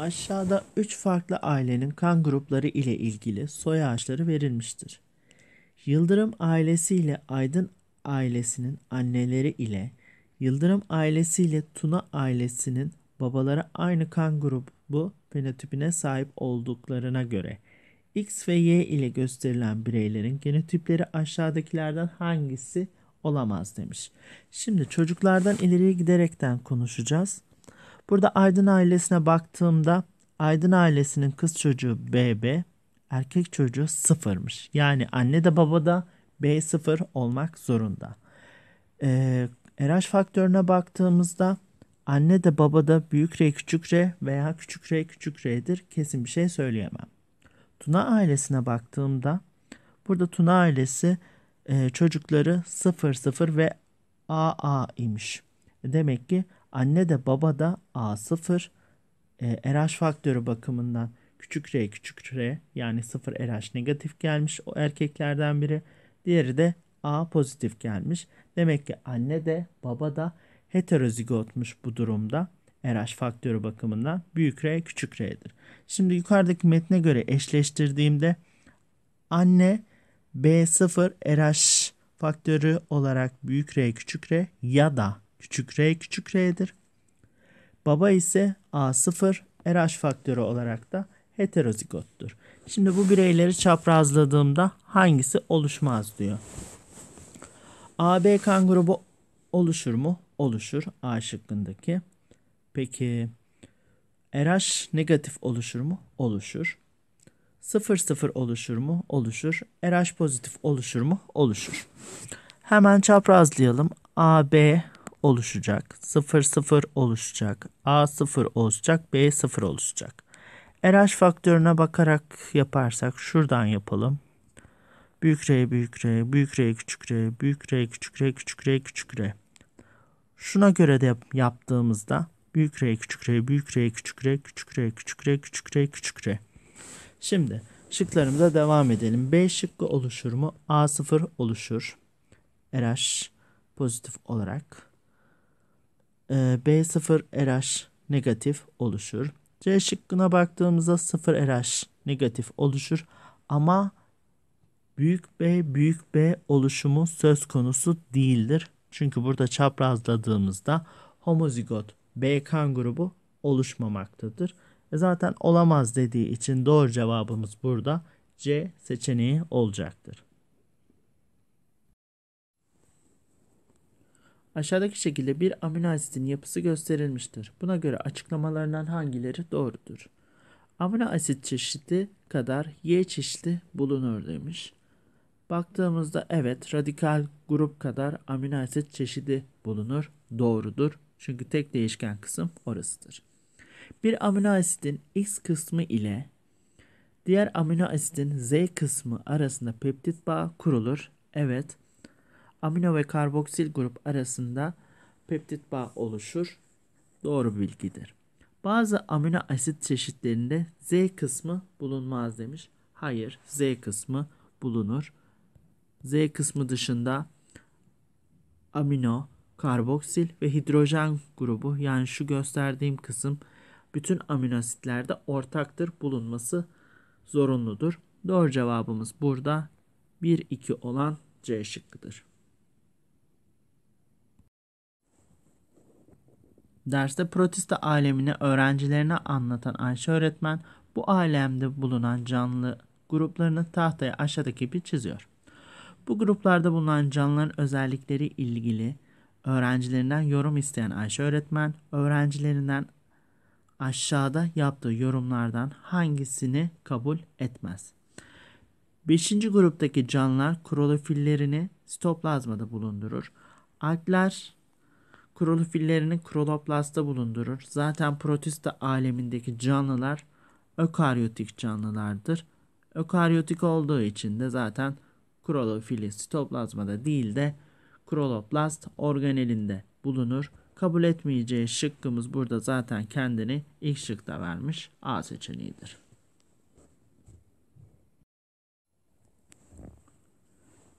Aşağıda 3 farklı ailenin kan grupları ile ilgili soy ağaçları verilmiştir. Yıldırım ailesi ile Aydın ailesinin anneleri ile Yıldırım ailesi ile Tuna ailesinin babaları aynı kan grubu fenotipine sahip olduklarına göre X ve Y ile gösterilen bireylerin genotipleri aşağıdakilerden hangisi olamaz demiş. Şimdi çocuklardan ileriye giderekten konuşacağız. Burada Aydın ailesine baktığımda Aydın ailesinin kız çocuğu BB, erkek çocuğu sıfırmış. Yani anne de baba da B0 olmak zorunda. Ee, RH faktörüne baktığımızda anne de baba da büyük R küçük R veya küçük R küçük R'dir. Kesin bir şey söyleyemem. Tuna ailesine baktığımda burada Tuna ailesi e, çocukları 00 ve AA imiş. Demek ki Anne de baba da A0 e, RH faktörü bakımından küçük R küçük R yani 0 RH negatif gelmiş o erkeklerden biri. Diğeri de A pozitif gelmiş. Demek ki anne de baba da heterozigotmuş bu durumda. RH faktörü bakımından büyük R küçük R'dir. Şimdi yukarıdaki metne göre eşleştirdiğimde anne B0 RH faktörü olarak büyük R küçük R ya da küçük r küçük r'dir. Baba ise A0 RH faktörü olarak da heterozigottur. Şimdi bu bireyleri çaprazladığımda hangisi oluşmaz diyor. AB kan grubu oluşur mu? Oluşur A şıkkındaki. Peki RH negatif oluşur mu? Oluşur. 00 oluşur mu? Oluşur. RH pozitif oluşur mu? Oluşur. Hemen çaprazlayalım. AB oluşacak. 0 0 oluşacak. A 0 oluşacak. B 0 oluşacak. RH faktörüne bakarak yaparsak şuradan yapalım. Büyük R büyük R büyük R küçük R büyük R küçük R küçük R küçük R. Şuna göre de yaptığımızda büyük R küçük R büyük R küçük R küçük R küçük R küçük R küçük R. Şimdi şıklarımıza devam edelim. B şıkkı oluşur mu? A0 oluşur. RH pozitif olarak. E, B0 RH negatif oluşur. C şıkkına baktığımızda 0 RH negatif oluşur ama büyük B büyük B oluşumu söz konusu değildir. Çünkü burada çaprazladığımızda homozigot B kan grubu oluşmamaktadır. E zaten olamaz dediği için doğru cevabımız burada C seçeneği olacaktır. Aşağıdaki şekilde bir amino asitin yapısı gösterilmiştir. Buna göre açıklamalarından hangileri doğrudur? Amino asit çeşidi kadar Y çeşidi bulunur demiş. Baktığımızda evet radikal grup kadar amino asit çeşidi bulunur. Doğrudur. Çünkü tek değişken kısım orasıdır. Bir amino asitin X kısmı ile diğer amino asitin Z kısmı arasında peptit bağ kurulur. Evet amino ve karboksil grup arasında peptit bağ oluşur. Doğru bilgidir. Bazı amino asit çeşitlerinde Z kısmı bulunmaz demiş. Hayır, Z kısmı bulunur. Z kısmı dışında amino, karboksil ve hidrojen grubu yani şu gösterdiğim kısım bütün amino asitlerde ortaktır bulunması zorunludur. Doğru cevabımız burada 1 2 olan C şıkkıdır. Derste protista alemini öğrencilerine anlatan Ayşe öğretmen bu alemde bulunan canlı gruplarını tahtaya aşağıdaki gibi çiziyor. Bu gruplarda bulunan canlıların özellikleri ilgili öğrencilerinden yorum isteyen Ayşe öğretmen öğrencilerinden aşağıda yaptığı yorumlardan hangisini kabul etmez. Beşinci gruptaki canlılar klorofillerini sitoplazmada bulundurur. Alpler klorofillerini kloroplasta bulundurur. Zaten protista alemindeki canlılar ökaryotik canlılardır. Ökaryotik olduğu için de zaten klorofili sitoplazmada değil de kloroplast organelinde bulunur. Kabul etmeyeceği şıkkımız burada zaten kendini ilk şıkta vermiş. A seçeneğidir.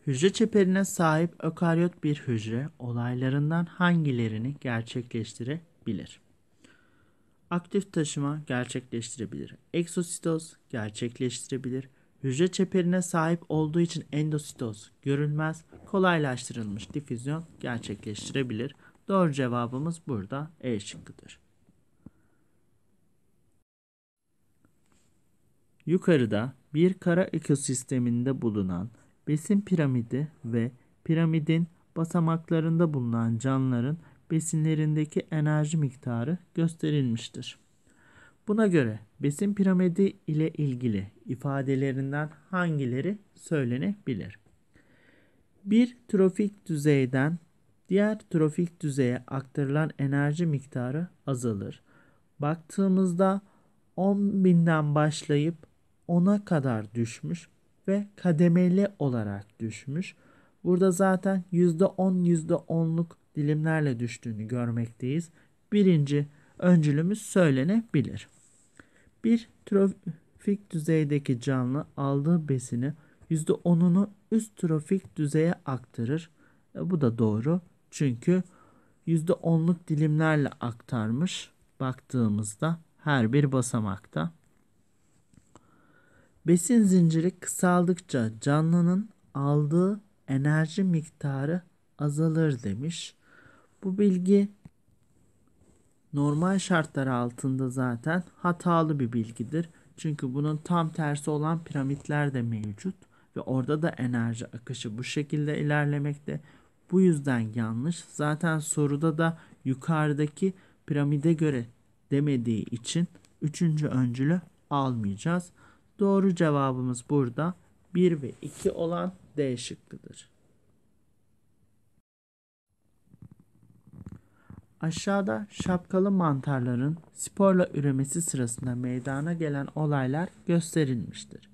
Hücre çeperine sahip ökaryot bir hücre olaylarından hangilerini gerçekleştirebilir? Aktif taşıma gerçekleştirebilir. Eksositoz gerçekleştirebilir. Hücre çeperine sahip olduğu için endositoz görünmez, kolaylaştırılmış difüzyon gerçekleştirebilir. Doğru cevabımız burada E şıkkıdır. Yukarıda bir kara ekosisteminde bulunan besin piramidi ve piramidin basamaklarında bulunan canlıların besinlerindeki enerji miktarı gösterilmiştir. Buna göre besin piramidi ile ilgili ifadelerinden hangileri söylenebilir? Bir trofik düzeyden diğer trofik düzeye aktarılan enerji miktarı azalır. Baktığımızda 10.000'den başlayıp 10'a kadar düşmüş ve kademeli olarak düşmüş. Burada zaten %10 %10'luk dilimlerle düştüğünü görmekteyiz. Birinci öncülümüz söylenebilir. Bir trofik düzeydeki canlı aldığı besini %10'unu üst trofik düzeye aktarır. E, bu da doğru. Çünkü %10'luk dilimlerle aktarmış baktığımızda her bir basamakta. Besin zinciri kısaldıkça canlının aldığı enerji miktarı azalır demiş. Bu bilgi normal şartlar altında zaten hatalı bir bilgidir. Çünkü bunun tam tersi olan piramitler de mevcut ve orada da enerji akışı bu şekilde ilerlemekte. Bu yüzden yanlış. Zaten soruda da yukarıdaki piramide göre demediği için üçüncü öncülü almayacağız. Doğru cevabımız burada 1 ve 2 olan D şıkkıdır. Aşağıda şapkalı mantarların sporla üremesi sırasında meydana gelen olaylar gösterilmiştir.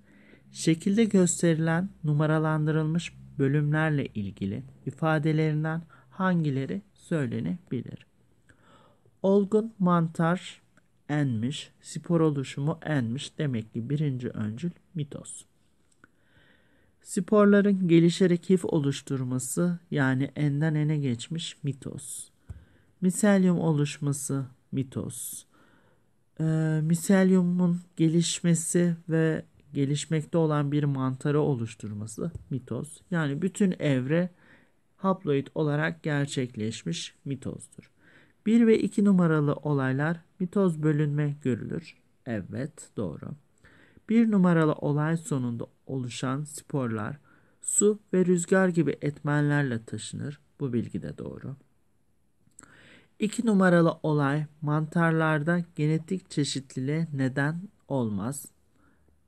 Şekilde gösterilen numaralandırılmış bölümlerle ilgili ifadelerinden hangileri söylenebilir? Olgun mantar enmiş, spor oluşumu enmiş. Demek ki birinci öncül mitoz. Sporların gelişerek hif oluşturması yani enden ene geçmiş mitoz. Miselyum oluşması mitoz. Ee, miselyumun gelişmesi ve gelişmekte olan bir mantarı oluşturması mitoz. Yani bütün evre haploid olarak gerçekleşmiş mitozdur. 1 ve 2 numaralı olaylar mitoz bölünme görülür. Evet doğru. 1 numaralı olay sonunda oluşan sporlar su ve rüzgar gibi etmenlerle taşınır. Bu bilgi de doğru. 2 numaralı olay mantarlarda genetik çeşitliliğe neden olmaz.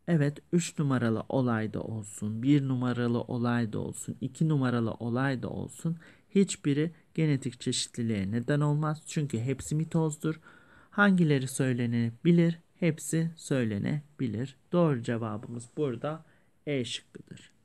Evet 3 numaralı olay da olsun, 1 numaralı olay da olsun, 2 numaralı olay da olsun hiçbiri genetik çeşitliliğe neden olmaz çünkü hepsi mitozdur. Hangileri söylenebilir? Hepsi söylenebilir. Doğru cevabımız burada E şıkkıdır.